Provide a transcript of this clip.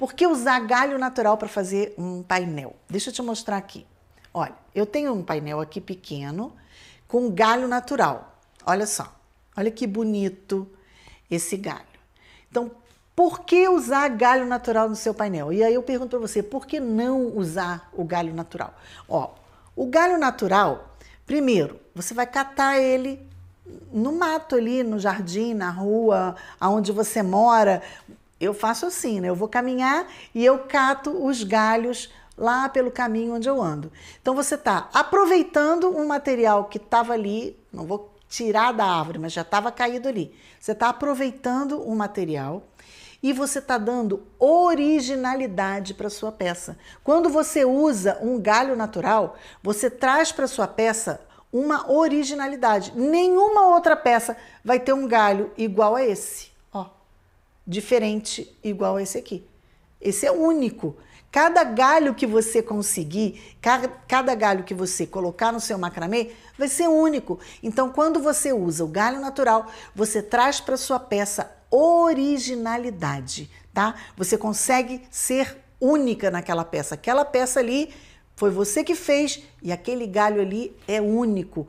Por que usar galho natural para fazer um painel? Deixa eu te mostrar aqui. Olha, eu tenho um painel aqui pequeno com galho natural. Olha só, olha que bonito esse galho. Então, por que usar galho natural no seu painel? E aí eu pergunto para você, por que não usar o galho natural? Ó, o galho natural, primeiro, você vai catar ele no mato ali, no jardim, na rua, aonde você mora, eu faço assim, né? Eu vou caminhar e eu cato os galhos lá pelo caminho onde eu ando. Então você está aproveitando um material que estava ali, não vou tirar da árvore, mas já estava caído ali. Você está aproveitando um material e você está dando originalidade para sua peça. Quando você usa um galho natural, você traz para sua peça uma originalidade. Nenhuma outra peça vai ter um galho igual a esse diferente igual a esse aqui. Esse é único. Cada galho que você conseguir, cada galho que você colocar no seu macramê, vai ser único. Então, quando você usa o galho natural, você traz para sua peça originalidade, tá? Você consegue ser única naquela peça. Aquela peça ali foi você que fez e aquele galho ali é único.